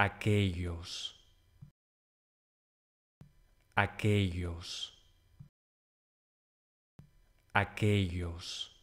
aquellos, aquellos, aquellos.